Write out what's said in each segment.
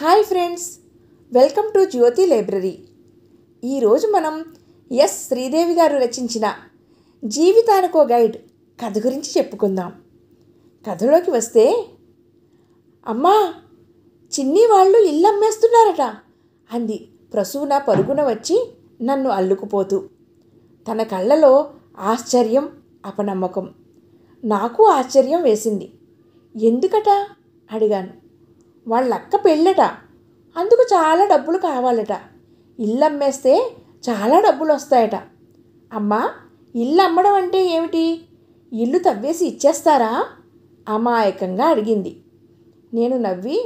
hi friends welcome to Jyoti library ఈరోజు మనం yes Sridevi గారు రచించిన జీవితానికో గైడ్ కథ గురించి చెప్పుకుందాం కథలోకి వస్తే అమ్మా చిన్ని వాళ్ళు ఇల్లు అమ్మేస్తున్నారట అంది ప్రసూన పరుగున వచ్చి నన్ను అల్లుకుపోతూ తన కళ్ళలో ఆశ్చర్యం అపనమ్మకం నాకు ఆశ్చర్యం వేసింది ఎందుకట అడిగాను వాళ్ళక్క పెళ్ళట అందుకు చాలా డబ్బులు కావాలట ఇల్లు అమ్మేస్తే చాలా డబ్బులు వస్తాయట అమ్మా ఇల్లు అమ్మడం అంటే ఏమిటి ఇల్లు తవ్వేసి ఇచ్చేస్తారా అమాయకంగా అడిగింది నేను నవ్వి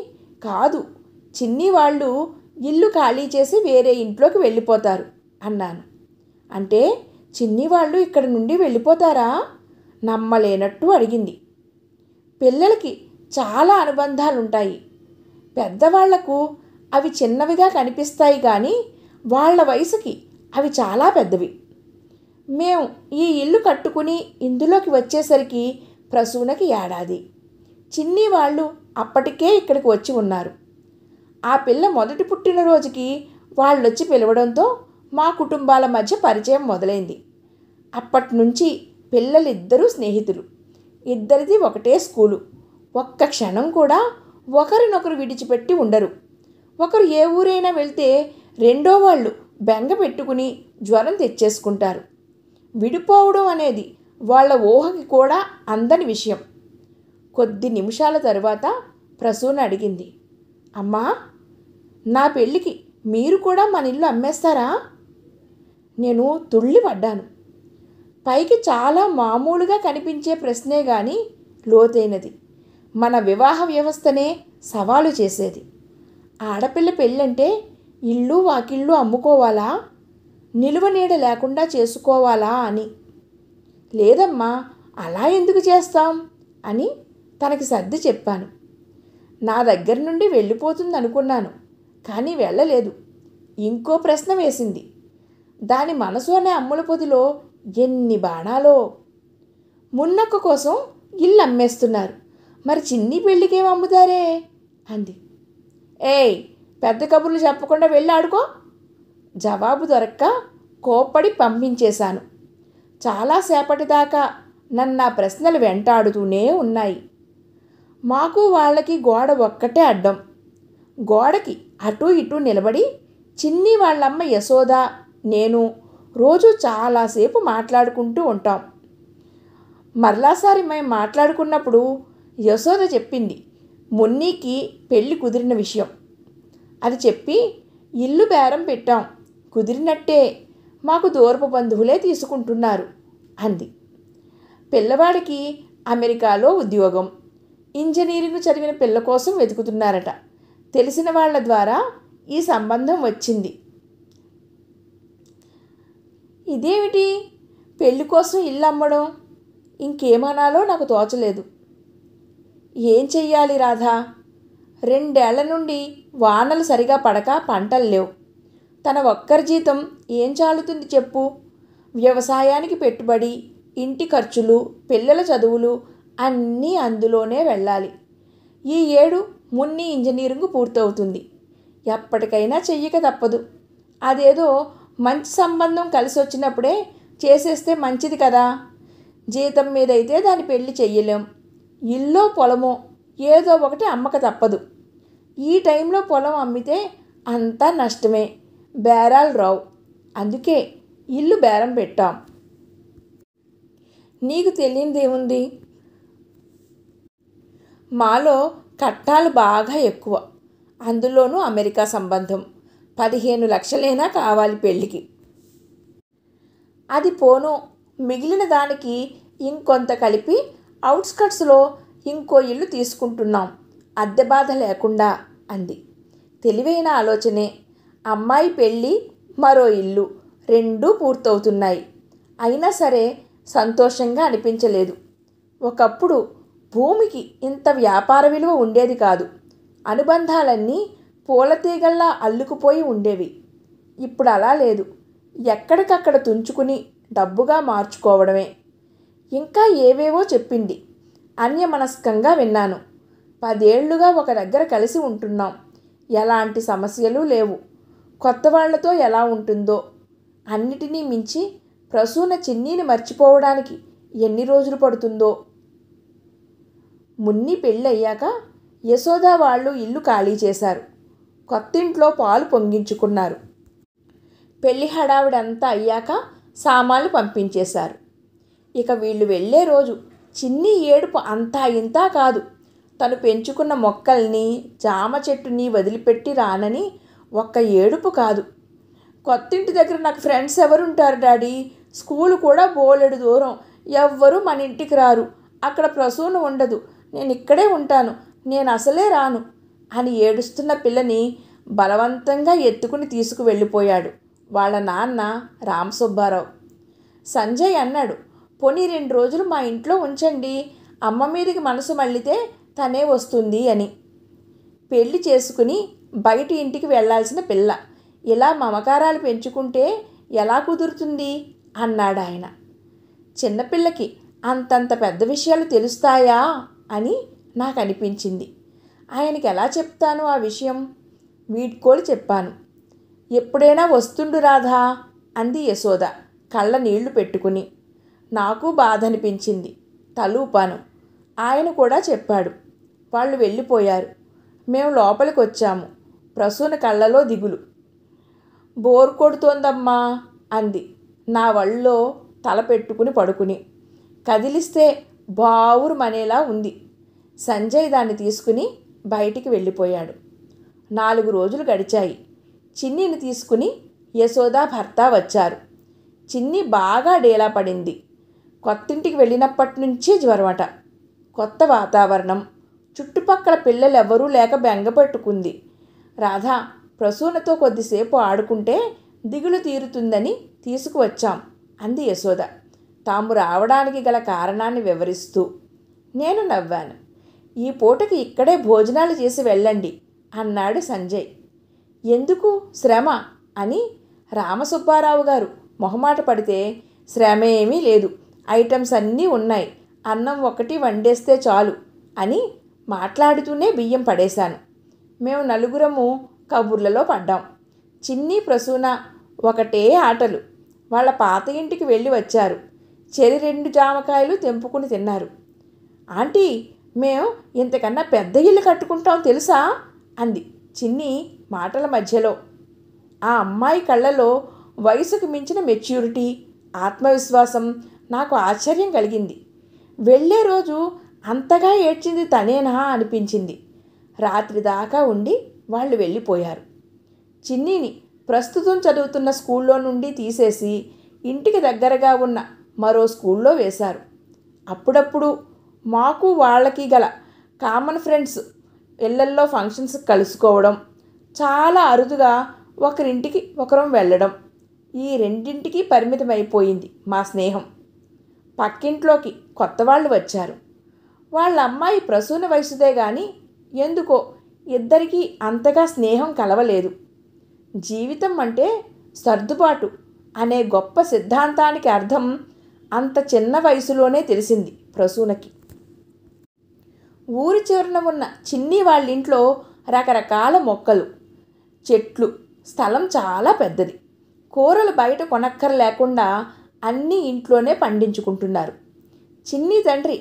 కాదు చిన్ని వాళ్ళు ఇల్లు ఖాళీ చేసి వేరే ఇంట్లోకి వెళ్ళిపోతారు అన్నాను అంటే చిన్ని వాళ్ళు ఇక్కడ నుండి వెళ్ళిపోతారా నమ్మలేనట్టు అడిగింది పిల్లలకి చాలా అనుబంధాలుంటాయి పెద్దవాళ్లకు అవి చిన్నవిగా కనిపిస్తాయి కానీ వాళ్ళ వయసుకి అవి చాలా పెద్దవి మేము ఈ ఇల్లు కట్టుకుని ఇందులోకి వచ్చేసరికి ప్రసూనకి ఏడాది చిన్ని వాళ్ళు అప్పటికే ఇక్కడికి వచ్చి ఉన్నారు ఆ పిల్ల మొదటి పుట్టినరోజుకి వాళ్ళు వచ్చి పిలవడంతో మా కుటుంబాల మధ్య పరిచయం మొదలైంది అప్పటి నుంచి పిల్లలిద్దరూ స్నేహితులు ఇద్దరిది ఒకటే స్కూలు ఒక్క క్షణం కూడా ఒకరినొకరు విడిచిపెట్టి ఉండరు ఒకరు ఏ ఊరైనా వెళ్తే రెండో వాళ్ళు బెంగ పెట్టుకుని జ్వరం తెచ్చేసుకుంటారు విడిపోవడం అనేది వాళ్ళ ఊహకి కూడా అందని విషయం కొద్ది నిమిషాల తరువాత ప్రసూన అడిగింది అమ్మా నా పెళ్ళికి మీరు కూడా మన ఇల్లు అమ్మేస్తారా నేను తుళ్ళి పడ్డాను పైకి చాలా మామూలుగా కనిపించే ప్రశ్నే కానీ లోతైనది మన వివాహ వ్యవస్థనే సవాలు చేసేది ఆడపిల్ల పెళ్ళంటే ఇల్లు వాకిళ్ళు అమ్ముకోవాలా నిలువ నీడ లేకుండా చేసుకోవాలా అని లేదమ్మా అలా ఎందుకు చేస్తాం అని తనకి సర్ది చెప్పాను నా దగ్గర నుండి వెళ్ళిపోతుంది అనుకున్నాను కానీ వెళ్ళలేదు ఇంకో ప్రశ్న వేసింది దాని మనసు అనే అమ్ముల పొదిలో ఎన్ని బాణాలో మున్నక్క కోసం ఇల్లు అమ్మేస్తున్నారు మరి చిన్ని పెళ్ళికేం అమ్ముతారే అంది ఏయ్ పెద్ద కబుర్లు చెప్పకుండా వెళ్ళి ఆడుకో జవాబు దొరక్క కోప్పడి పంపించేశాను చాలాసేపటి దాకా నన్ను నా ప్రశ్నలు వెంటాడుతూనే ఉన్నాయి మాకు వాళ్ళకి గోడ ఒక్కటే అడ్డం గోడకి అటు ఇటు నిలబడి చిన్ని వాళ్ళమ్మ యశోద నేను రోజు చాలాసేపు మాట్లాడుకుంటూ ఉంటాం మరలాసారి మేము మాట్లాడుకున్నప్పుడు యశోద చెప్పింది మున్నీకి పెళ్ళి కుదిరిన విషయం అది చెప్పి ఇల్లు బేరం పెట్టాం కుదిరినట్టే మాకు దూరపు బంధువులే తీసుకుంటున్నారు అంది పిల్లవాడికి అమెరికాలో ఉద్యోగం ఇంజనీరింగ్ చదివిన పిల్ల కోసం వెతుకుతున్నారట తెలిసిన వాళ్ళ ద్వారా ఈ సంబంధం వచ్చింది ఇదేమిటి పెళ్లి కోసం ఇల్లు అమ్మడం ఇంకేమనాలో నాకు తోచలేదు ఏం చెయ్యాలి రాధా రెండేళ్ల నుండి వానలు సరిగా పడక పంటలు లేవు తన ఒక్కరి జీతం ఏం చాలుతుంది చెప్పు వ్యవసాయానికి పెట్టుబడి ఇంటి ఖర్చులు పిల్లల చదువులు అన్నీ అందులోనే వెళ్ళాలి ఈ ఏడు మున్ని ఇంజనీరింగ్ పూర్తవుతుంది ఎప్పటికైనా చెయ్యక తప్పదు అదేదో మంచి సంబంధం కలిసి వచ్చినప్పుడే చేసేస్తే మంచిది కదా జీతం మీదైతే దాని పెళ్లి చెయ్యలేం ఇల్లో పొలమో ఏదో ఒకటి అమ్మక తప్పదు ఈ టైంలో పొలం అమ్మితే అంతా నష్టమే బేరాలు రావు అందుకే ఇల్లు బేరం పెట్టాం నీకు తెలియనిదేముంది మాలో కట్టాలు బాగా ఎక్కువ అందులోనూ అమెరికా సంబంధం పదిహేను లక్షలైనా కావాలి పెళ్ళికి అది పోను మిగిలిన దానికి ఇంకొంత కలిపి అవుట్స్కట్స్లో ఇంకో ఇల్లు తీసుకుంటున్నాం అద్దె బాధ లేకుండా అంది తెలివైన ఆలోచనే అమ్మాయి పెళ్ళి మరో ఇల్లు రెండూ పూర్తవుతున్నాయి అయినా సరే సంతోషంగా అనిపించలేదు ఒకప్పుడు భూమికి ఇంత వ్యాపార విలువ ఉండేది కాదు అనుబంధాలన్నీ పూలతీగల్లా అల్లుకుపోయి ఉండేవి ఇప్పుడు అలా లేదు ఎక్కడికక్కడ తుంచుకుని డబ్బుగా మార్చుకోవడమే ఇంకా ఏవేవో చెప్పింది అన్యమనస్కంగా విన్నాను పదేళ్లుగా ఒక దగ్గర కలిసి ఉంటున్నాం ఎలాంటి సమస్యలు లేవు కొత్త వాళ్లతో ఎలా ఉంటుందో అన్నిటినీ మించి ప్రసూన చిన్నీని మర్చిపోవడానికి ఎన్ని రోజులు పడుతుందో మున్ని పెళ్ళయ్యాక యశోదా వాళ్ళు ఇల్లు ఖాళీ చేశారు కొత్తింట్లో పాలు పొంగించుకున్నారు పెళ్లి హడావిడంతా అయ్యాక సామాన్లు పంపించేశారు ఇక వీళ్ళు వెళ్ళే రోజు చిన్ని ఏడుపు అంతా ఇంతా కాదు తను పెంచుకున్న మొక్కల్ని జామ చెట్టుని వదిలిపెట్టి రానని ఒక్క ఏడుపు కాదు కొత్తింటి దగ్గర నాకు ఫ్రెండ్స్ ఎవరుంటారు డాడీ స్కూల్ కూడా బోలెడు దూరం ఎవ్వరూ మన ఇంటికి రారు అక్కడ ప్రసూన ఉండదు నేను ఇక్కడే ఉంటాను నేను అసలే రాను అని ఏడుస్తున్న పిల్లని బలవంతంగా ఎత్తుకుని తీసుకువెళ్ళిపోయాడు వాళ్ళ నాన్న రామసుబ్బారావు సంజయ్ అన్నాడు పోనీ రెండు రోజులు మా ఇంట్లో ఉంచండి అమ్మ మీదకి మనసు మళ్ళితే తనే వస్తుంది అని పెళ్లి చేసుకుని బయట ఇంటికి వెళ్లాల్సిన పిల్ల ఇలా మమకారాలు పెంచుకుంటే ఎలా కుదురుతుంది అన్నాడు ఆయన చిన్నపిల్లకి అంతంత పెద్ద విషయాలు తెలుస్తాయా అని నాకు అనిపించింది ఆయనకి ఎలా చెప్తాను ఆ విషయం వీడ్కోలు చెప్పాను ఎప్పుడైనా వస్తుండు రాధా అంది యశోద కళ్ళ నీళ్లు పెట్టుకుని నాకు బాధ అనిపించింది తలూపాను ఆయన కూడా చెప్పాడు వాళ్ళు వెళ్ళిపోయారు మేము లోపలికి వచ్చాము ప్రసూన కళ్ళలో దిగులు బోర్ కొడుతోందమ్మా అంది నా వళ్ళో తల పెట్టుకుని పడుకుని కదిలిస్తే బావురు మనేలా ఉంది సంజయ్ దాన్ని తీసుకుని బయటికి వెళ్ళిపోయాడు నాలుగు రోజులు గడిచాయి చిన్నిని తీసుకుని యశోదా భర్త వచ్చారు చిన్ని బాగా డేలా పడింది కొత్తింటికి వెళ్ళినప్పటి నుంచే జ్వరమట కొత్త వాతావరణం చుట్టుపక్కల పిల్లలు ఎవరూ లేక బెంగపెట్టుకుంది రాధ ప్రసూనతో కొద్దిసేపు ఆడుకుంటే దిగులు తీరుతుందని తీసుకువచ్చాం అంది యశోద తాము రావడానికి గల కారణాన్ని వివరిస్తూ నేను నవ్వాను ఈ పూటకి ఇక్కడే భోజనాలు చేసి వెళ్ళండి అన్నాడు సంజయ్ ఎందుకు శ్రమ అని రామసుబ్బారావు గారు మొహమాట పడితే శ్రమ ఏమీ లేదు ఐటమ్స్ అన్నీ ఉన్నాయి అన్నం ఒకటి వండేస్తే చాలు అని మాట్లాడుతూనే బియ్యం పడేశాను మేము నలుగురము కబుర్లలో పడ్డాం చిన్ని ప్రసూన ఒకటే ఆటలు వాళ్ళ పాత ఇంటికి వెళ్ళి వచ్చారు చెరి రెండు జామకాయలు తెంపుకుని తిన్నారు ఆంటీ మేము ఇంతకన్నా పెద్ద ఇల్లు కట్టుకుంటాం తెలుసా అంది చిన్ని మాటల మధ్యలో ఆ అమ్మాయి కళ్ళలో వయసుకు మించిన మెచ్యూరిటీ ఆత్మవిశ్వాసం నాకు ఆశ్చర్యం కలిగింది వెళ్ళే రోజు అంతగా ఏడ్చింది తనేనా అనిపించింది రాత్రి దాకా ఉండి వాళ్ళు వెళ్ళిపోయారు చిన్నీని ప్రస్తుతం చదువుతున్న స్కూల్లో నుండి తీసేసి ఇంటికి దగ్గరగా ఉన్న మరో స్కూల్లో వేశారు అప్పుడప్పుడు మాకు వాళ్ళకి గల కామన్ ఫ్రెండ్స్ ఇళ్లల్లో ఫంక్షన్స్ కలుసుకోవడం చాలా అరుదుగా ఒకరింటికి ఒకరం వెళ్ళడం ఈ రెండింటికి పరిమితమైపోయింది మా స్నేహం పక్కింట్లోకి కొత్త వాళ్ళు వచ్చారు వాళ్ళ అమ్మాయి ప్రసూన వయసుదే గాని ఎందుకో ఇద్దరికీ అంతగా స్నేహం కలవలేదు జీవితం అంటే సర్దుబాటు అనే గొప్ప సిద్ధాంతానికి అర్థం అంత చిన్న వయసులోనే తెలిసింది ప్రసూనకి ఊరి చివరన ఉన్న చిన్ని వాళ్ళింట్లో రకరకాల మొక్కలు చెట్లు స్థలం చాలా పెద్దది కూరలు బయట కొనక్కర లేకుండా అన్నీ ఇంట్లోనే పండించుకుంటున్నారు చిన్ని తండ్రి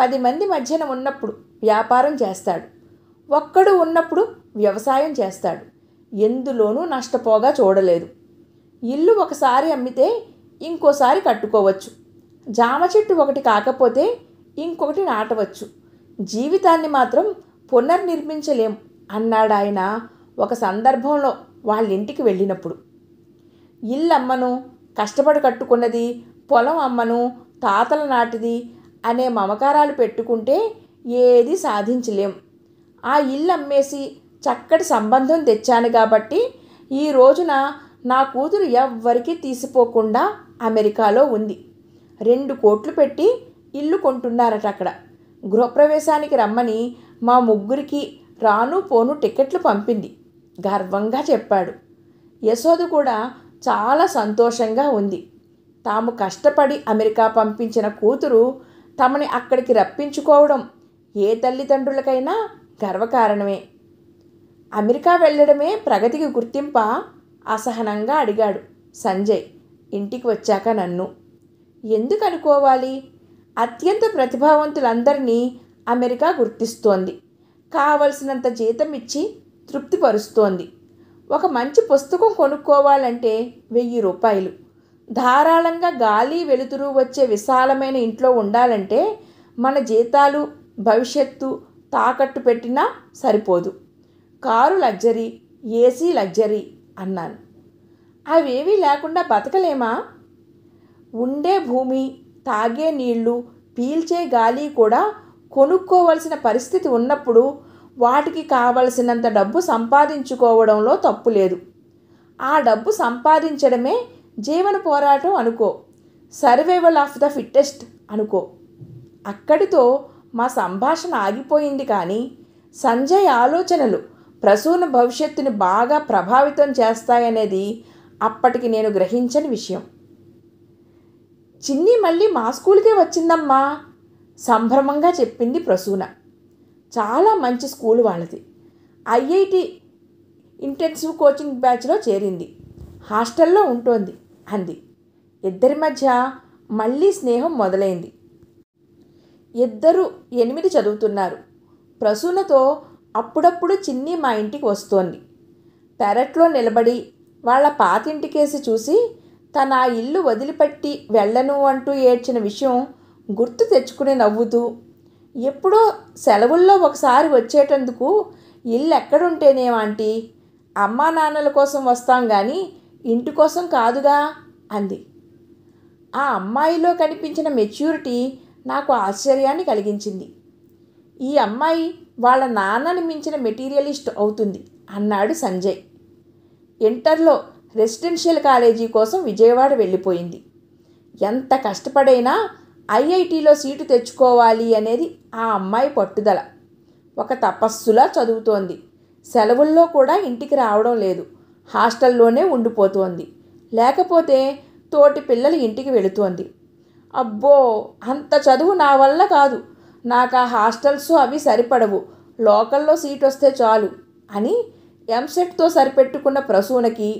పది మంది మధ్యన ఉన్నప్పుడు వ్యాపారం చేస్తాడు ఒక్కడు ఉన్నప్పుడు వ్యవసాయం చేస్తాడు ఎందులోనూ నష్టపోగా చూడలేదు ఇల్లు ఒకసారి అమ్మితే ఇంకోసారి కట్టుకోవచ్చు జామ చెట్టు ఒకటి కాకపోతే ఇంకొకటి నాటవచ్చు జీవితాన్ని మాత్రం పునర్నిర్మించలేం అన్నాడు ఆయన ఒక సందర్భంలో వాళ్ళ ఇంటికి వెళ్ళినప్పుడు ఇల్లమ్మను కష్టపడి కట్టుకున్నది పొలం అమ్మను తాతల నాటిది అనే మమకారాలు పెట్టుకుంటే ఏది సాధించలేం ఆ ఇల్లు అమ్మేసి చక్కటి సంబంధం తెచ్చాను కాబట్టి ఈ రోజున నా కూతురు ఎవ్వరికీ తీసిపోకుండా అమెరికాలో ఉంది రెండు కోట్లు పెట్టి ఇల్లు కొంటున్నారట అక్కడ గృహప్రవేశానికి రమ్మని మా ముగ్గురికి రాను పోను టికెట్లు పంపింది గర్వంగా చెప్పాడు యశోద కూడా చాలా సంతోషంగా ఉంది తాము కష్టపడి అమెరికా పంపించిన కూతురు తమని అక్కడికి రప్పించుకోవడం ఏ తల్లిదండ్రులకైనా గర్వకారణమే అమెరికా వెళ్ళడమే ప్రగతికి గుర్తింప అసహనంగా అడిగాడు సంజయ్ ఇంటికి వచ్చాక నన్ను ఎందుకు అనుకోవాలి అత్యంత ప్రతిభావంతులందరినీ అమెరికా గుర్తిస్తోంది కావలసినంత జీతం ఇచ్చి తృప్తిపరుస్తోంది ఒక మంచి పుస్తకం కొనుక్కోవాలంటే వెయ్యి రూపాయలు ధారాళంగా గాలి వెలుతురు వచ్చే విశాలమైన ఇంట్లో ఉండాలంటే మన జీతాలు భవిష్యత్తు తాకట్టు పెట్టినా సరిపోదు కారు లగ్జరీ ఏసీ లగ్జరీ అన్నాను అవేవీ లేకుండా బతకలేమా ఉండే భూమి తాగే నీళ్లు పీల్చే గాలి కూడా కొనుక్కోవలసిన పరిస్థితి ఉన్నప్పుడు వాటికి కావలసినంత డబ్బు సంపాదించుకోవడంలో తప్పు లేదు ఆ డబ్బు సంపాదించడమే జీవన పోరాటం అనుకో సర్వైవల్ ఆఫ్ ద ఫిట్టెస్ట్ అనుకో అక్కడితో మా సంభాషణ ఆగిపోయింది కానీ సంజయ్ ఆలోచనలు ప్రసూన భవిష్యత్తుని బాగా ప్రభావితం చేస్తాయనేది అప్పటికి నేను గ్రహించని విషయం చిన్ని మళ్ళీ మా స్కూల్కే వచ్చిందమ్మా సంభ్రమంగా చెప్పింది ప్రసూన చాలా మంచి స్కూల్ వాళ్ళది ఐఐటి ఇంటెన్సివ్ కోచింగ్ బ్యాచ్లో చేరింది హాస్టల్లో ఉంటోంది అంది ఇద్దరి మధ్య మళ్ళీ స్నేహం మొదలైంది ఇద్దరు ఎనిమిది చదువుతున్నారు ప్రసూనతో అప్పుడప్పుడు చిన్ని మా ఇంటికి వస్తోంది పెరట్లో నిలబడి వాళ్ళ పాతింటికేసి చూసి తన ఇల్లు వదిలిపెట్టి వెళ్ళను అంటూ ఏడ్చిన విషయం గుర్తు తెచ్చుకుని నవ్వుతూ ఎప్పుడో సెలవుల్లో ఒకసారి వచ్చేటందుకు ఇల్లు ఎక్కడుంటేనేమాంటి అమ్మా నాన్నల కోసం వస్తాం కానీ ఇంటి కోసం కాదుగా అంది ఆ అమ్మాయిలో కనిపించిన మెచ్యూరిటీ నాకు ఆశ్చర్యాన్ని కలిగించింది ఈ అమ్మాయి వాళ్ళ నాన్నని మించిన మెటీరియలిస్ట్ అవుతుంది అన్నాడు సంజయ్ ఇంటర్లో రెసిడెన్షియల్ కాలేజీ కోసం విజయవాడ వెళ్ళిపోయింది ఎంత కష్టపడైనా ఐఐటిలో సీటు తెచ్చుకోవాలి అనేది ఆ అమ్మాయి పట్టుదల ఒక తపస్సులా చదువుతోంది సెలవుల్లో కూడా ఇంటికి రావడం లేదు హాస్టల్లోనే ఉండిపోతోంది లేకపోతే తోటి పిల్లలు ఇంటికి వెళుతోంది అబ్బో అంత చదువు నా వల్ల కాదు నాకు ఆ హాస్టల్స్ అవి సరిపడవు లోకల్లో సీట్ వస్తే చాలు అని ఎంసెట్తో సరిపెట్టుకున్న ప్రసూనకి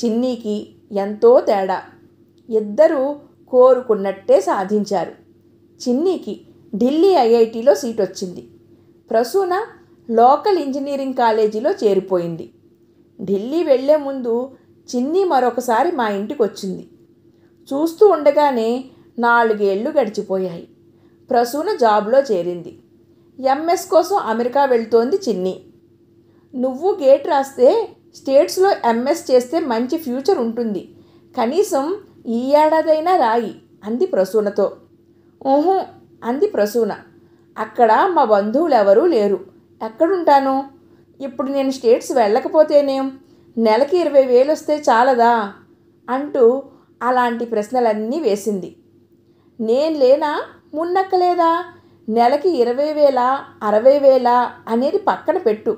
చిన్నీకి ఎంతో తేడా ఇద్దరూ కోరుకున్నట్టే సాధించారు చిన్నీకి ఢిల్లీ ఐఐటిలో సీట్ వచ్చింది ప్రసూన లోకల్ ఇంజనీరింగ్ కాలేజీలో చేరిపోయింది ఢిల్లీ వెళ్లే ముందు చిన్ని మరొకసారి మా ఇంటికి వచ్చింది చూస్తూ ఉండగానే నాలుగేళ్లు గడిచిపోయాయి ప్రసూన జాబ్లో చేరింది ఎంఎస్ కోసం అమెరికా వెళ్తోంది చిన్ని నువ్వు గేట్ రాస్తే స్టేట్స్లో ఎంఎస్ చేస్తే మంచి ఫ్యూచర్ ఉంటుంది కనీసం ఈ ఏడాదైనా రాయి అంది ప్రసూనతో ఊహు అంది ప్రసూన అక్కడ మా బంధువులు ఎవరూ లేరు ఎక్కడుంటాను ఇప్పుడు నేను స్టేట్స్ వెళ్ళకపోతేనేం నెలకి ఇరవై వేలు వస్తే చాలదా అంటూ అలాంటి ప్రశ్నలన్నీ వేసింది నేను లేనా మున్నక్కలేదా నెలకి ఇరవై వేల అరవై వేల అనేది పక్కన పెట్టు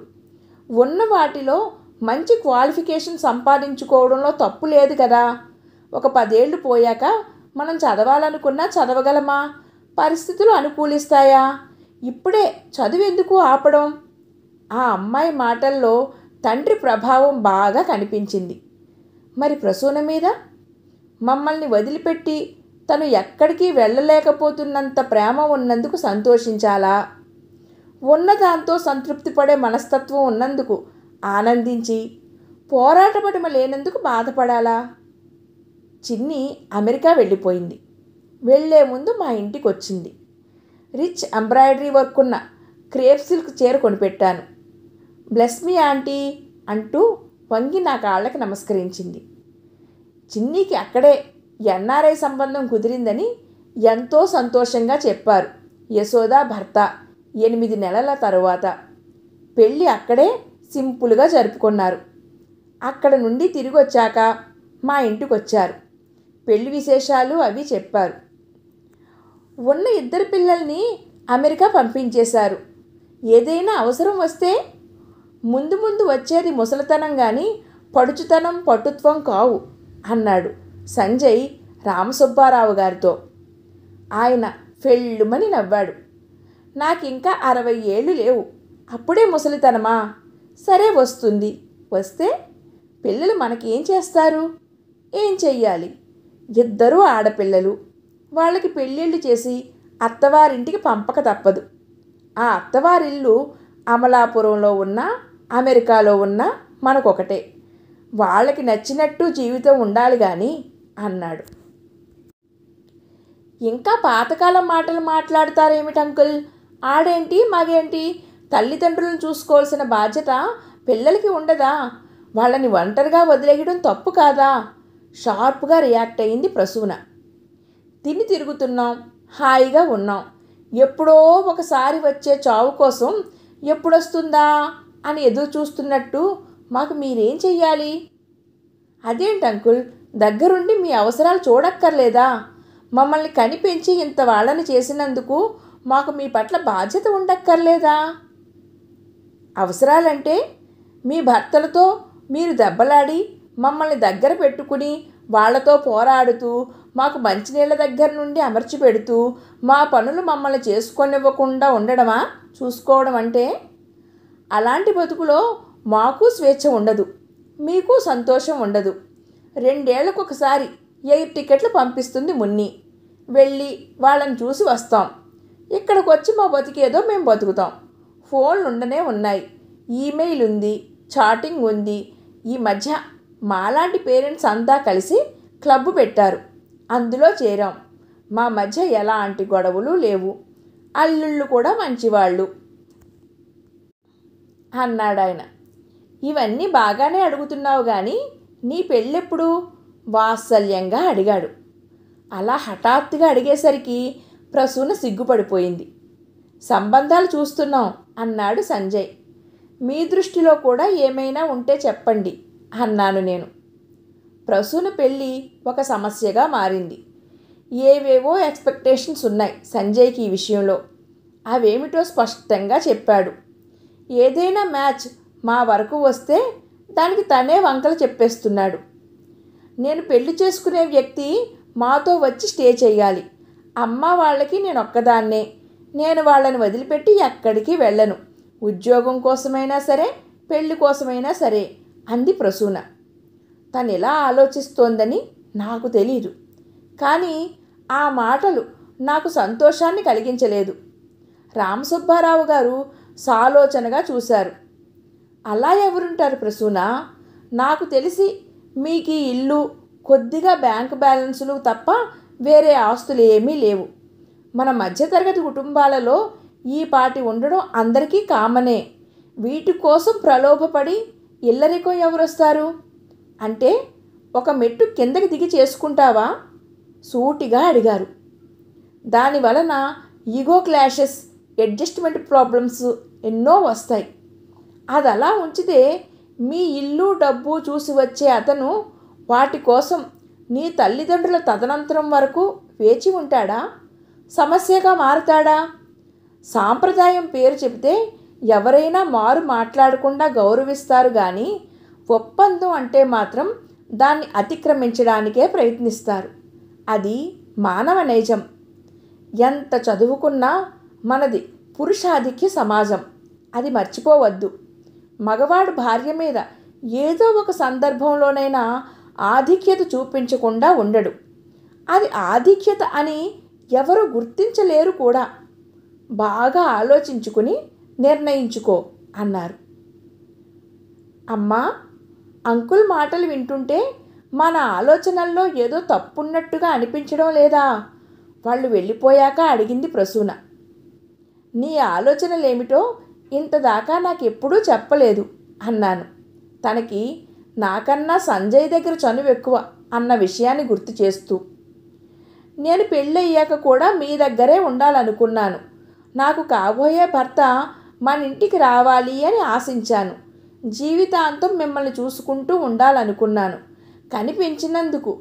ఉన్న వాటిలో మంచి క్వాలిఫికేషన్ సంపాదించుకోవడంలో తప్పు లేదు కదా ఒక పదేళ్లు పోయాక మనం చదవాలనుకున్నా చదవగలమా పరిస్థితులు అనుకూలిస్తాయా ఇప్పుడే చదువెందుకు ఆపడం ఆ అమ్మాయి మాటల్లో తండ్రి ప్రభావం బాగా కనిపించింది మరి ప్రసూన మీద మమ్మల్ని వదిలిపెట్టి తను ఎక్కడికి వెళ్ళలేకపోతున్నంత ప్రేమ ఉన్నందుకు సంతోషించాలా ఉన్న దాంతో సంతృప్తి పడే మనస్తత్వం ఉన్నందుకు ఆనందించి పోరాట లేనందుకు బాధపడాలా చిన్ని అమెరికా వెళ్ళిపోయింది వెళ్ళే ముందు మా ఇంటికి వచ్చింది రిచ్ ఎంబ్రాయిడరీ వర్క్ ఉన్న క్రేప్ సిల్క్ చీర కొనిపెట్టాను బ్లెస్ మీ ఆంటీ అంటూ వంగి నా కాళ్ళకి నమస్కరించింది చిన్నీకి అక్కడే ఎన్ఆర్ఐ సంబంధం కుదిరిందని ఎంతో సంతోషంగా చెప్పారు యశోద భర్త ఎనిమిది నెలల తరువాత పెళ్ళి అక్కడే సింపుల్గా జరుపుకున్నారు అక్కడ నుండి తిరిగి వచ్చాక మా ఇంటికి వచ్చారు పెళ్లి విశేషాలు అవి చెప్పారు ఉన్న ఇద్దరు పిల్లల్ని అమెరికా పంపించేశారు ఏదైనా అవసరం వస్తే ముందు ముందు వచ్చేది ముసలితనం కానీ పడుచుతనం పటుత్వం కావు అన్నాడు సంజయ్ రామసుబ్బారావు గారితో ఆయన ఫెళ్ళుమని నవ్వాడు నాకు ఇంకా అరవై ఏళ్ళు లేవు అప్పుడే ముసలితనమా సరే వస్తుంది వస్తే పిల్లలు మనకేం చేస్తారు ఏం చెయ్యాలి ఇద్దరూ ఆడపిల్లలు వాళ్ళకి పెళ్ళిళ్ళు చేసి అత్తవారింటికి పంపక తప్పదు ఆ అత్తవారిల్లు అమలాపురంలో ఉన్న అమెరికాలో ఉన్న మనకొకటే వాళ్ళకి నచ్చినట్టు జీవితం ఉండాలి కానీ అన్నాడు ఇంకా పాతకాలం మాటలు మాట్లాడతారేమిటి అంకుల్ ఆడేంటి మాగేంటి తల్లిదండ్రులను చూసుకోవాల్సిన బాధ్యత పిల్లలకి ఉండదా వాళ్ళని ఒంటరిగా వదిలేయడం తప్పు కాదా షార్ప్గా రియాక్ట్ అయింది ప్రసూన తిని తిరుగుతున్నాం హాయిగా ఉన్నాం ఎప్పుడో ఒకసారి వచ్చే చావు కోసం ఎప్పుడొస్తుందా అని ఎదురు చూస్తున్నట్టు మాకు మీరేం చెయ్యాలి అదేంటి అంకుల్ దగ్గరుండి మీ అవసరాలు చూడక్కర్లేదా మమ్మల్ని కనిపించి ఇంత వాళ్ళని చేసినందుకు మాకు మీ పట్ల బాధ్యత ఉండక్కర్లేదా అవసరాలంటే మీ భర్తలతో మీరు దెబ్బలాడి మమ్మల్ని దగ్గర పెట్టుకుని వాళ్లతో పోరాడుతూ మాకు మంచినీళ్ళ దగ్గర నుండి అమర్చి పెడుతూ మా పనులు మమ్మల్ని చేసుకొనివ్వకుండా ఉండడమా చూసుకోవడం అంటే అలాంటి బతుకులో మాకు స్వేచ్ఛ ఉండదు మీకు సంతోషం ఉండదు రెండేళ్లకు ఒకసారి ఎయిర్ టికెట్లు పంపిస్తుంది మున్ని వెళ్ళి వాళ్ళని చూసి వస్తాం ఇక్కడికి వచ్చి మా బతికేదో మేము బతుకుతాం ఫోన్లు ఉండనే ఉన్నాయి ఈమెయిల్ ఉంది చాటింగ్ ఉంది ఈ మధ్య మాలాంటి పేరెంట్స్ అంతా కలిసి క్లబ్ పెట్టారు అందులో చేరాం మా మధ్య ఎలాంటి గొడవలు లేవు అల్లుళ్ళు కూడా మంచివాళ్ళు అన్నాడాయన ఇవన్నీ బాగానే అడుగుతున్నావు కానీ నీ పెళ్ళెప్పుడు వాత్సల్యంగా అడిగాడు అలా హఠాత్తుగా అడిగేసరికి ప్రసూన సిగ్గుపడిపోయింది సంబంధాలు చూస్తున్నాం అన్నాడు సంజయ్ మీ దృష్టిలో కూడా ఏమైనా ఉంటే చెప్పండి అన్నాను నేను ప్రసూన పెళ్ళి ఒక సమస్యగా మారింది ఏవేవో ఎక్స్పెక్టేషన్స్ ఉన్నాయి సంజయ్కి ఈ విషయంలో అవేమిటో స్పష్టంగా చెప్పాడు ఏదైనా మ్యాచ్ మా వరకు వస్తే దానికి తనే వంకలు చెప్పేస్తున్నాడు నేను పెళ్లి చేసుకునే వ్యక్తి మాతో వచ్చి స్టే చేయాలి అమ్మ వాళ్ళకి నేను ఒక్కదాన్నే నేను వాళ్ళని వదిలిపెట్టి ఎక్కడికి వెళ్ళను ఉద్యోగం కోసమైనా సరే పెళ్లి కోసమైనా సరే అంది ప్రసూన తను ఎలా ఆలోచిస్తోందని నాకు తెలీదు కానీ ఆ మాటలు నాకు సంతోషాన్ని కలిగించలేదు రామసుబ్బారావు గారు సాలోచనగా చూశారు అలా ఎవరుంటారు ప్రసూన నాకు తెలిసి మీకు ఈ ఇల్లు కొద్దిగా బ్యాంక్ బ్యాలెన్సులు తప్ప వేరే ఆస్తులు ఏమీ లేవు మన మధ్యతరగతి కుటుంబాలలో ఈ పాటి ఉండడం అందరికీ కామనే వీటి కోసం ప్రలోభపడి ఇల్లరికం వస్తారు అంటే ఒక మెట్టు కిందకి దిగి చేసుకుంటావా సూటిగా అడిగారు దాని వలన ఈగో క్లాషెస్ అడ్జస్ట్మెంట్ ప్రాబ్లమ్స్ ఎన్నో వస్తాయి అది అలా ఉంచితే మీ ఇల్లు డబ్బు చూసి వచ్చే అతను వాటి కోసం నీ తల్లిదండ్రుల తదనంతరం వరకు వేచి ఉంటాడా సమస్యగా మారుతాడా సాంప్రదాయం పేరు చెబితే ఎవరైనా మారు మాట్లాడకుండా గౌరవిస్తారు కానీ ఒప్పందం అంటే మాత్రం దాన్ని అతిక్రమించడానికే ప్రయత్నిస్తారు అది మానవ నైజం ఎంత చదువుకున్నా మనది పురుషాధిక్య సమాజం అది మర్చిపోవద్దు మగవాడు భార్య మీద ఏదో ఒక సందర్భంలోనైనా ఆధిక్యత చూపించకుండా ఉండడు అది ఆధిక్యత అని ఎవరు గుర్తించలేరు కూడా బాగా ఆలోచించుకుని నిర్ణయించుకో అన్నారు అమ్మా అంకుల్ మాటలు వింటుంటే మన ఆలోచనల్లో ఏదో తప్పున్నట్టుగా అనిపించడం లేదా వాళ్ళు వెళ్ళిపోయాక అడిగింది ప్రసూన నీ ఆలోచనలేమిటో ఇంతదాకా నాకెప్పుడూ చెప్పలేదు అన్నాను తనకి నాకన్నా సంజయ్ దగ్గర చనువు ఎక్కువ అన్న విషయాన్ని గుర్తు చేస్తూ నేను పెళ్ళయ్యాక కూడా మీ దగ్గరే ఉండాలనుకున్నాను నాకు కాబోయే భర్త మన ఇంటికి రావాలి అని ఆశించాను జీవితాంతం మిమ్మల్ని చూసుకుంటూ ఉండాలనుకున్నాను కనిపించినందుకు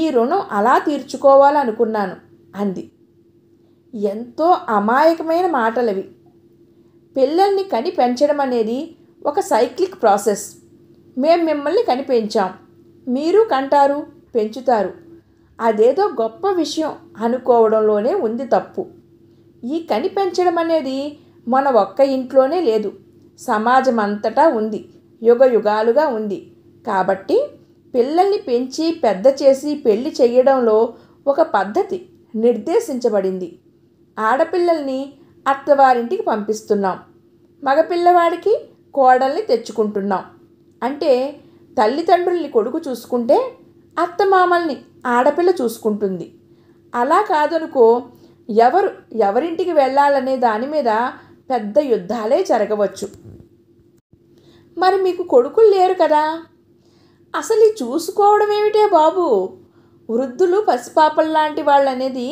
ఈ రుణం అలా తీర్చుకోవాలనుకున్నాను అంది ఎంతో అమాయకమైన మాటలవి పిల్లల్ని కని పెంచడం అనేది ఒక సైక్లిక్ ప్రాసెస్ మేము మిమ్మల్ని కనిపెంచాం మీరు కంటారు పెంచుతారు అదేదో గొప్ప విషయం అనుకోవడంలోనే ఉంది తప్పు ఈ కనిపెంచడం అనేది మన ఒక్క ఇంట్లోనే లేదు సమాజం అంతటా ఉంది యుగ యుగాలుగా ఉంది కాబట్టి పిల్లల్ని పెంచి పెద్ద చేసి పెళ్లి చేయడంలో ఒక పద్ధతి నిర్దేశించబడింది ఆడపిల్లల్ని అత్తవారింటికి పంపిస్తున్నాం మగపిల్లవాడికి కోడల్ని తెచ్చుకుంటున్నాం అంటే తల్లిదండ్రుల్ని కొడుకు చూసుకుంటే అత్తమామల్ని ఆడపిల్ల చూసుకుంటుంది అలా కాదనుకో ఎవరు ఎవరింటికి వెళ్ళాలనే దాని మీద పెద్ద యుద్ధాలే జరగవచ్చు మరి మీకు కొడుకులు లేరు కదా అసలు చూసుకోవడం ఏమిటే బాబు వృద్ధులు పసిపాపలు లాంటి వాళ్ళనేది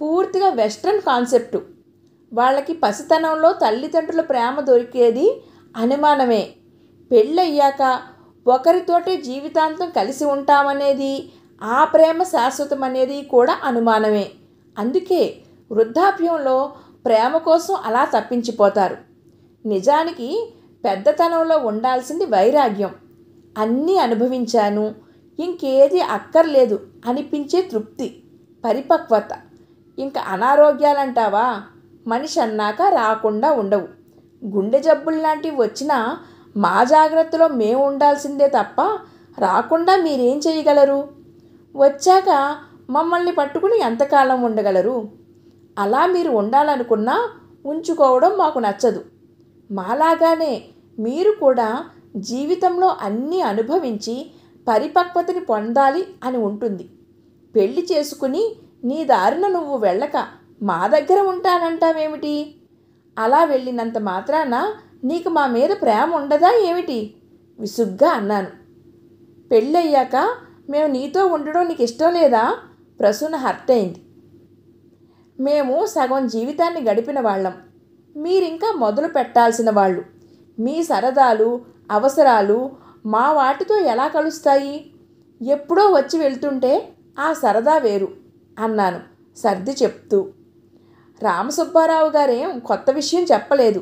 పూర్తిగా వెస్ట్రన్ కాన్సెప్టు వాళ్ళకి పసితనంలో తల్లిదండ్రుల ప్రేమ దొరికేది అనుమానమే పెళ్ళయ్యాక ఒకరితోటే జీవితాంతం కలిసి ఉంటామనేది ఆ ప్రేమ శాశ్వతం అనేది కూడా అనుమానమే అందుకే వృద్ధాప్యంలో ప్రేమ కోసం అలా తప్పించిపోతారు నిజానికి పెద్దతనంలో ఉండాల్సింది వైరాగ్యం అన్నీ అనుభవించాను ఇంకేది అక్కర్లేదు అనిపించే తృప్తి పరిపక్వత ఇంకా అనారోగ్యాలంటావా మనిషి అన్నాక రాకుండా ఉండవు గుండె జబ్బులు లాంటివి వచ్చినా మా జాగ్రత్తలో మేము ఉండాల్సిందే తప్ప రాకుండా మీరేం చేయగలరు వచ్చాక మమ్మల్ని పట్టుకుని ఎంతకాలం ఉండగలరు అలా మీరు ఉండాలనుకున్నా ఉంచుకోవడం మాకు నచ్చదు మాలాగానే మీరు కూడా జీవితంలో అన్నీ అనుభవించి పరిపక్వతని పొందాలి అని ఉంటుంది పెళ్లి చేసుకుని నీ దారిన నువ్వు వెళ్ళక మా దగ్గర ఉంటానంటావేమిటి అలా వెళ్ళినంత మాత్రాన నీకు మా మీద ప్రేమ ఉండదా ఏమిటి విసుగ్గా అన్నాను పెళ్ళయ్యాక మేము నీతో ఉండడం నీకు ఇష్టం లేదా ప్రసూన హర్ట్ అయింది మేము సగం జీవితాన్ని గడిపిన వాళ్ళం మీరింకా మొదలు పెట్టాల్సిన వాళ్ళు మీ సరదాలు అవసరాలు మా వాటితో ఎలా కలుస్తాయి ఎప్పుడో వచ్చి వెళ్తుంటే ఆ సరదా వేరు అన్నాను సర్ది చెప్తూ రామసుబ్బారావు గారేం కొత్త విషయం చెప్పలేదు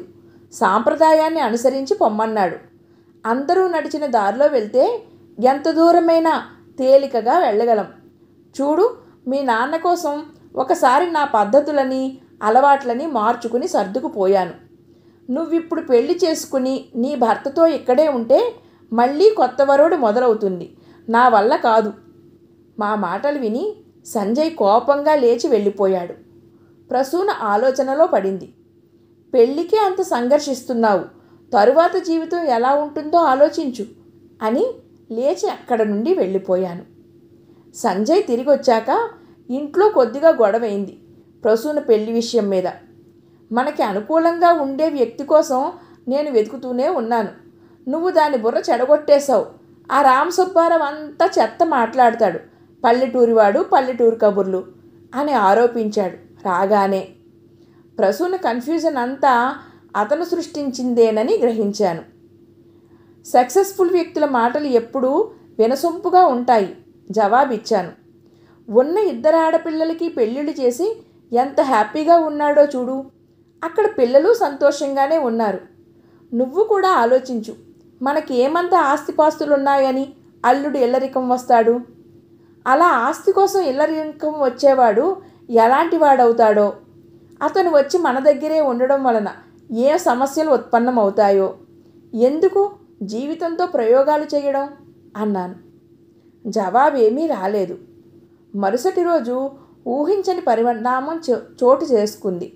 సాంప్రదాయాన్ని అనుసరించి పొమ్మన్నాడు అందరూ నడిచిన దారిలో వెళ్తే ఎంత దూరమైనా తేలికగా వెళ్ళగలం చూడు మీ నాన్న కోసం ఒకసారి నా పద్ధతులని అలవాట్లని మార్చుకుని సర్దుకుపోయాను నువ్విప్పుడు పెళ్లి చేసుకుని నీ భర్తతో ఇక్కడే ఉంటే మళ్ళీ కొత్త వరుడు మొదలవుతుంది నా వల్ల కాదు మా మాటలు విని సంజయ్ కోపంగా లేచి వెళ్ళిపోయాడు ప్రసూన ఆలోచనలో పడింది పెళ్ళికే అంత సంఘర్షిస్తున్నావు తరువాత జీవితం ఎలా ఉంటుందో ఆలోచించు అని లేచి అక్కడ నుండి వెళ్ళిపోయాను సంజయ్ తిరిగొచ్చాక ఇంట్లో కొద్దిగా గొడవైంది ప్రసూన పెళ్లి విషయం మీద మనకి అనుకూలంగా ఉండే వ్యక్తి కోసం నేను వెతుకుతూనే ఉన్నాను నువ్వు దాని బుర్ర చెడగొట్టేశావు ఆ రామ్ సుబ్బారావు అంతా చెత్త మాట్లాడతాడు పల్లెటూరివాడు పల్లెటూరు కబుర్లు అని ఆరోపించాడు రాగానే ప్రసూన కన్ఫ్యూజన్ అంతా అతను సృష్టించిందేనని గ్రహించాను సక్సెస్ఫుల్ వ్యక్తుల మాటలు ఎప్పుడూ వినసొంపుగా ఉంటాయి జవాబిచ్చాను ఉన్న ఇద్దరు ఆడపిల్లలకి పెళ్ళిళ్ళు చేసి ఎంత హ్యాపీగా ఉన్నాడో చూడు అక్కడ పిల్లలు సంతోషంగానే ఉన్నారు నువ్వు కూడా ఆలోచించు మనకి ఏమంత ఆస్తిపాస్తులున్నాయని అల్లుడు ఇల్లరికం వస్తాడు అలా ఆస్తి కోసం ఇల్లరికం వచ్చేవాడు ఎలాంటి వాడవుతాడో అతను వచ్చి మన దగ్గరే ఉండడం వలన ఏ సమస్యలు ఉత్పన్నమవుతాయో ఎందుకు జీవితంతో ప్రయోగాలు చేయడం అన్నాను జవాబేమీ రాలేదు మరుసటి రోజు ఊహించని పరిణామం చోటు చేసుకుంది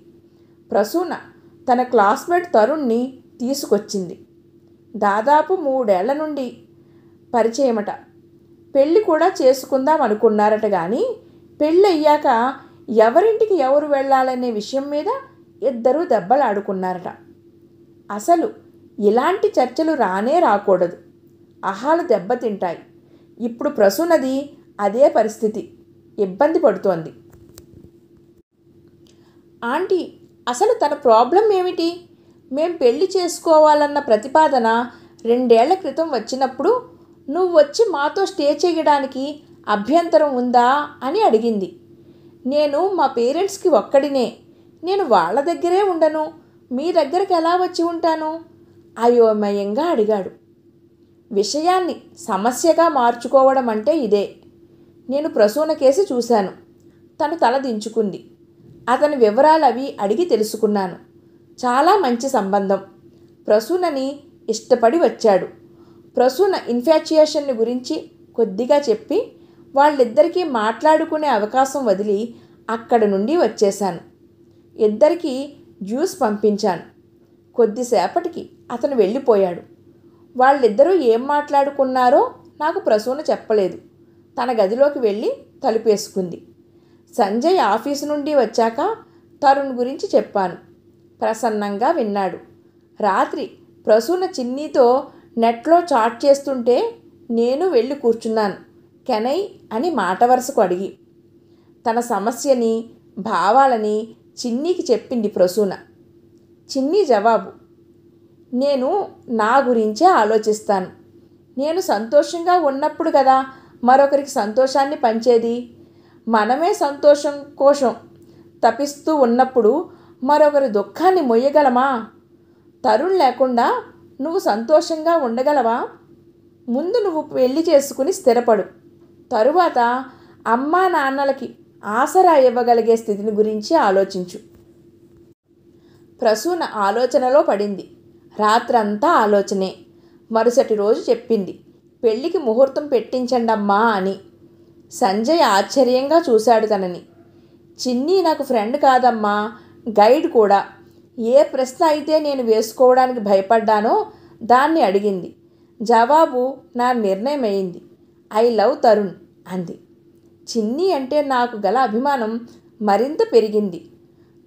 ప్రసూన తన క్లాస్మేట్ తరుణ్ని తీసుకొచ్చింది దాదాపు మూడేళ్ల నుండి పరిచయమట పెళ్ళి కూడా చేసుకుందాం అనుకున్నారట కానీ పెళ్ళి అయ్యాక ఎవరింటికి ఎవరు వెళ్ళాలనే విషయం మీద ఇద్దరూ దెబ్బలాడుకున్నారట అసలు ఇలాంటి చర్చలు రానే రాకూడదు అహాలు దెబ్బతింటాయి ఇప్పుడు ప్రసూనది అదే పరిస్థితి ఇబ్బంది పడుతోంది ఆంటీ అసలు తన ప్రాబ్లం ఏమిటి మేం పెళ్లి చేసుకోవాలన్న ప్రతిపాదన రెండేళ్ల క్రితం వచ్చినప్పుడు నువ్వు వచ్చి మాతో స్టే చేయడానికి అభ్యంతరం ఉందా అని అడిగింది నేను మా పేరెంట్స్కి ఒక్కడినే నేను వాళ్ళ దగ్గరే ఉండను మీ దగ్గరకు ఎలా వచ్చి ఉంటాను అయోమయంగా అడిగాడు విషయాన్ని సమస్యగా మార్చుకోవడం అంటే ఇదే నేను ప్రసూన కేసు చూశాను తను తల దించుకుంది అతని వివరాలు అవి అడిగి తెలుసుకున్నాను చాలా మంచి సంబంధం ప్రసూనని ఇష్టపడి వచ్చాడు ప్రసూన ఇన్ఫాచ్యుయేషన్ని గురించి కొద్దిగా చెప్పి వాళ్ళిద్దరికీ మాట్లాడుకునే అవకాశం వదిలి అక్కడ నుండి వచ్చేశాను ఇద్దరికీ జ్యూస్ పంపించాను కొద్దిసేపటికి అతను వెళ్ళిపోయాడు వాళ్ళిద్దరూ ఏం మాట్లాడుకున్నారో నాకు ప్రసూన చెప్పలేదు తన గదిలోకి వెళ్ళి తలుపేసుకుంది సంజయ్ ఆఫీసు నుండి వచ్చాక తరుణ్ గురించి చెప్పాను ప్రసన్నంగా విన్నాడు రాత్రి ప్రసూన చిన్నీతో నెట్లో చాట్ చేస్తుంటే నేను వెళ్ళి కూర్చున్నాను కెనై అని మాట వరుసకు అడిగి తన సమస్యని భావాలని చిన్నీకి చెప్పింది ప్రసూన చిన్ని జవాబు నేను నా గురించే ఆలోచిస్తాను నేను సంతోషంగా ఉన్నప్పుడు కదా మరొకరికి సంతోషాన్ని పంచేది మనమే సంతోషం కోసం తపిస్తూ ఉన్నప్పుడు మరొకరి దుఃఖాన్ని మొయ్యగలమా తరుణ్ లేకుండా నువ్వు సంతోషంగా ఉండగలవా ముందు నువ్వు పెళ్లి చేసుకుని స్థిరపడు తరువాత అమ్మా నాన్నలకి ఆసరా ఇవ్వగలిగే స్థితిని గురించి ఆలోచించు ప్రసూన ఆలోచనలో పడింది రాత్రంతా ఆలోచనే మరుసటి రోజు చెప్పింది పెళ్ళికి ముహూర్తం పెట్టించండమ్మా అని సంజయ్ ఆశ్చర్యంగా చూశాడు తనని చిన్ని నాకు ఫ్రెండ్ కాదమ్మా గైడ్ కూడా ఏ ప్రశ్న అయితే నేను వేసుకోవడానికి భయపడ్డానో దాన్ని అడిగింది జవాబు నా నిర్ణయం అయింది ఐ లవ్ తరుణ్ అంది చిన్ని అంటే నాకు గల అభిమానం మరింత పెరిగింది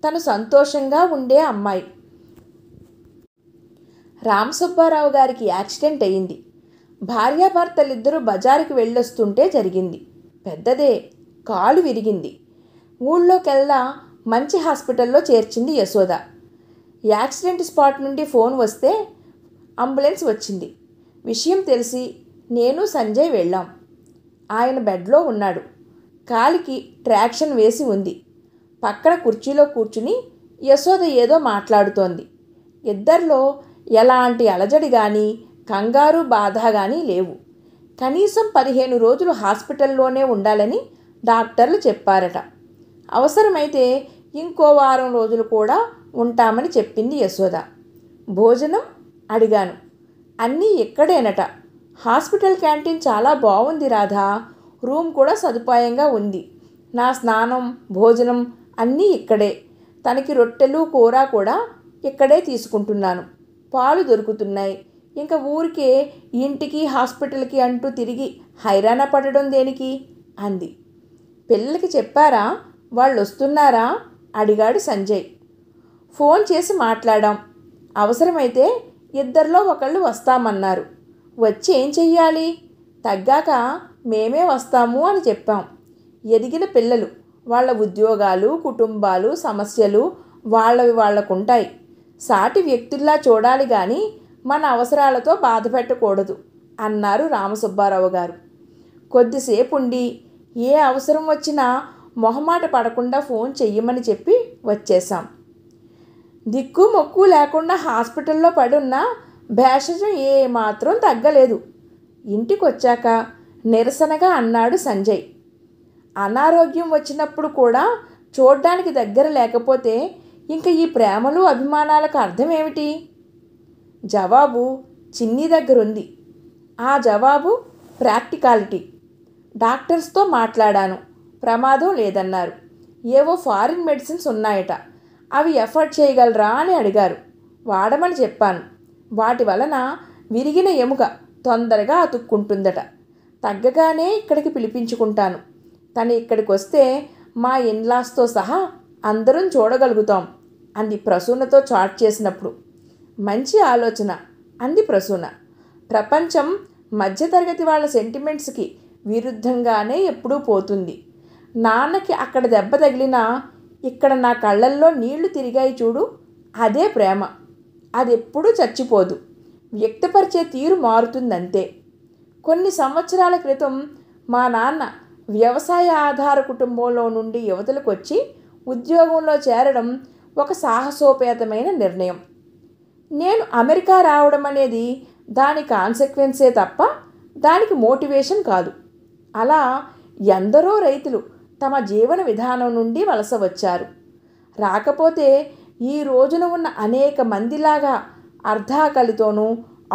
తను సంతోషంగా ఉండే అమ్మాయి సుబ్బారావు గారికి యాక్సిడెంట్ అయింది భార్యాభర్తలిద్దరూ బజారుకి వెళ్ళొస్తుంటే జరిగింది పెద్దదే కాలు విరిగింది ఊళ్ళోకెల్లా మంచి హాస్పిటల్లో చేర్చింది యశోద యాక్సిడెంట్ స్పాట్ నుండి ఫోన్ వస్తే అంబులెన్స్ వచ్చింది విషయం తెలిసి నేను సంజయ్ వెళ్ళాం ఆయన బెడ్లో ఉన్నాడు కాలికి ట్రాక్షన్ వేసి ఉంది పక్కన కుర్చీలో కూర్చుని యశోద ఏదో మాట్లాడుతోంది ఇద్దరిలో ఎలాంటి అలజడి కానీ కంగారు బాధ కానీ లేవు కనీసం పదిహేను రోజులు హాస్పిటల్లోనే ఉండాలని డాక్టర్లు చెప్పారట అవసరమైతే ఇంకో వారం రోజులు కూడా ఉంటామని చెప్పింది యశోద భోజనం అడిగాను అన్నీ ఇక్కడేనట హాస్పిటల్ క్యాంటీన్ చాలా బాగుంది రాధా రూమ్ కూడా సదుపాయంగా ఉంది నా స్నానం భోజనం అన్నీ ఇక్కడే తనకి రొట్టెలు కూర కూడా ఇక్కడే తీసుకుంటున్నాను పాలు దొరుకుతున్నాయి ఇంకా ఊరికే ఇంటికి హాస్పిటల్కి అంటూ తిరిగి హైరాణ పడడం దేనికి అంది పిల్లలకి చెప్పారా వాళ్ళు వస్తున్నారా అడిగాడు సంజయ్ ఫోన్ చేసి మాట్లాడాం అవసరమైతే ఇద్దరిలో ఒకళ్ళు వస్తామన్నారు వచ్చి ఏం చెయ్యాలి తగ్గాక మేమే వస్తాము అని చెప్పాం ఎదిగిన పిల్లలు వాళ్ళ ఉద్యోగాలు కుటుంబాలు సమస్యలు వాళ్ళవి వాళ్ళకుంటాయి సాటి వ్యక్తుల్లా చూడాలి కానీ మన అవసరాలతో బాధపెట్టకూడదు అన్నారు రామసుబ్బారావు గారు కొద్దిసేపు ఉండి ఏ అవసరం వచ్చినా మొహమాట పడకుండా ఫోన్ చెయ్యమని చెప్పి వచ్చేసాం దిక్కు మొక్కు లేకుండా హాస్పిటల్లో పడున్న భేషజం ఏమాత్రం తగ్గలేదు ఇంటికొచ్చాక నిరసనగా అన్నాడు సంజయ్ అనారోగ్యం వచ్చినప్పుడు కూడా చూడ్డానికి దగ్గర లేకపోతే ఇంక ఈ ప్రేమలు అభిమానాలకు అర్థం ఏమిటి జవాబు చిన్ని దగ్గరుంది ఆ జవాబు ప్రాక్టికాలిటీ డాక్టర్స్తో మాట్లాడాను ప్రమాదం లేదన్నారు ఏవో ఫారిన్ మెడిసిన్స్ ఉన్నాయట అవి ఎఫర్ట్ చేయగలరా అని అడిగారు వాడమని చెప్పాను వాటి వలన విరిగిన ఎముక తొందరగా అతుక్కుంటుందట తగ్గగానే ఇక్కడికి పిలిపించుకుంటాను తను ఇక్కడికి వస్తే మా ఇన్లాస్తో సహా అందరం చూడగలుగుతాం అంది ప్రసూనతో చాట్ చేసినప్పుడు మంచి ఆలోచన అంది ప్రసూన ప్రపంచం మధ్యతరగతి వాళ్ళ సెంటిమెంట్స్కి విరుద్ధంగానే ఎప్పుడూ పోతుంది నాన్నకి అక్కడ దెబ్బ తగిలినా ఇక్కడ నా కళ్ళల్లో నీళ్లు తిరిగాయి చూడు అదే ప్రేమ అది ఎప్పుడూ చచ్చిపోదు వ్యక్తపరిచే తీరు మారుతుందంతే కొన్ని సంవత్సరాల క్రితం మా నాన్న వ్యవసాయ ఆధార కుటుంబంలో నుండి యువతలకు వచ్చి ఉద్యోగంలో చేరడం ఒక సాహసోపేతమైన నిర్ణయం నేను అమెరికా రావడం అనేది దాని కాన్సిక్వెన్సే తప్ప దానికి మోటివేషన్ కాదు అలా ఎందరో రైతులు తమ జీవన విధానం నుండి వలస వచ్చారు రాకపోతే ఈ రోజున ఉన్న అనేక మందిలాగా అర్ధాకలితోనూ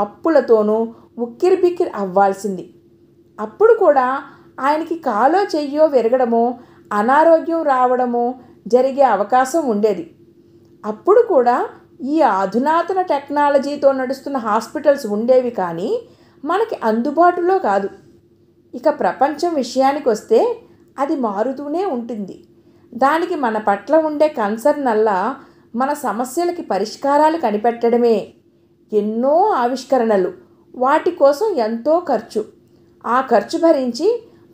అప్పులతోనూ ఉక్కిరి బిక్కిరి అవ్వాల్సింది అప్పుడు కూడా ఆయనకి కాలో చెయ్యో విరగడమో అనారోగ్యం రావడమో జరిగే అవకాశం ఉండేది అప్పుడు కూడా ఈ అధునాతన టెక్నాలజీతో నడుస్తున్న హాస్పిటల్స్ ఉండేవి కానీ మనకి అందుబాటులో కాదు ఇక ప్రపంచం విషయానికి వస్తే అది మారుతూనే ఉంటుంది దానికి మన పట్ల ఉండే కన్సర్న్ అల్లా మన సమస్యలకి పరిష్కారాలు కనిపెట్టడమే ఎన్నో ఆవిష్కరణలు వాటి కోసం ఎంతో ఖర్చు ఆ ఖర్చు భరించి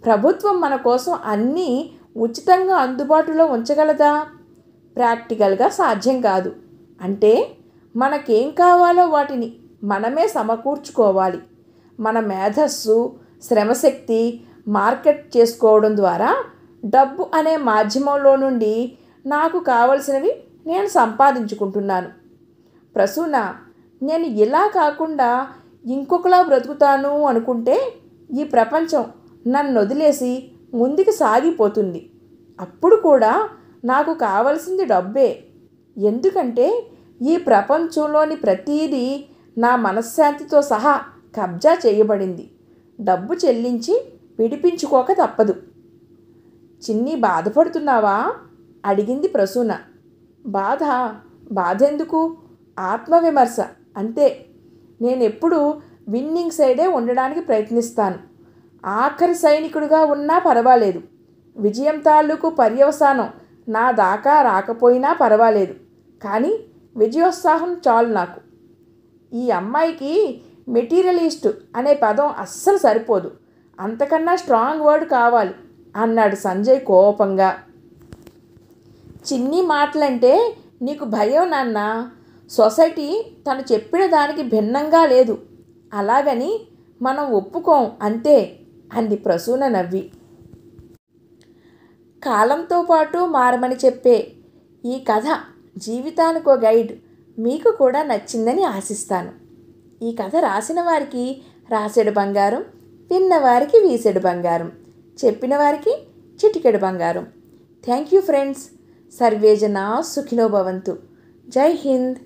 ప్రభుత్వం మన కోసం అన్నీ ఉచితంగా అందుబాటులో ఉంచగలదా ప్రాక్టికల్గా సాధ్యం కాదు అంటే మనకేం కావాలో వాటిని మనమే సమకూర్చుకోవాలి మన మేధస్సు శ్రమశక్తి మార్కెట్ చేసుకోవడం ద్వారా డబ్బు అనే మాధ్యమంలో నుండి నాకు కావలసినవి నేను సంపాదించుకుంటున్నాను ప్రసూన నేను ఇలా కాకుండా ఇంకొకలా బ్రతుకుతాను అనుకుంటే ఈ ప్రపంచం నన్ను వదిలేసి ముందుకు సాగిపోతుంది అప్పుడు కూడా నాకు కావలసింది డబ్బే ఎందుకంటే ఈ ప్రపంచంలోని ప్రతీదీ నా మనశ్శాంతితో సహా కబ్జా చేయబడింది డబ్బు చెల్లించి విడిపించుకోక తప్పదు చిన్ని బాధపడుతున్నావా అడిగింది ప్రసూన బాధ బాధెందుకు ఆత్మవిమర్శ అంతే నేనెప్పుడు విన్నింగ్ సైడే ఉండడానికి ప్రయత్నిస్తాను ఆఖరి సైనికుడిగా ఉన్నా పర్వాలేదు విజయం తాలూకు పర్యవసానం నా దాకా రాకపోయినా పర్వాలేదు కానీ విజయోత్సాహం చాలు నాకు ఈ అమ్మాయికి మెటీరియలిస్ట్ అనే పదం అస్సలు సరిపోదు అంతకన్నా స్ట్రాంగ్ వర్డ్ కావాలి అన్నాడు సంజయ్ కోపంగా చిన్ని మాటలంటే నీకు భయం నాన్న సొసైటీ తను చెప్పిన దానికి భిన్నంగా లేదు అలాగని మనం ఒప్పుకోం అంతే అంది ప్రసూన నవ్వి కాలంతో పాటు మారమని చెప్పే ఈ కథ జీవితానికో గైడ్ మీకు కూడా నచ్చిందని ఆశిస్తాను ఈ కథ రాసిన వారికి రాసేడు బంగారం విన్నవారికి వీసెడు బంగారం చెప్పిన వారికి చిటికెడు బంగారం థ్యాంక్ యూ ఫ్రెండ్స్ సర్వేజనా సుఖినో భవంతు జై హింద్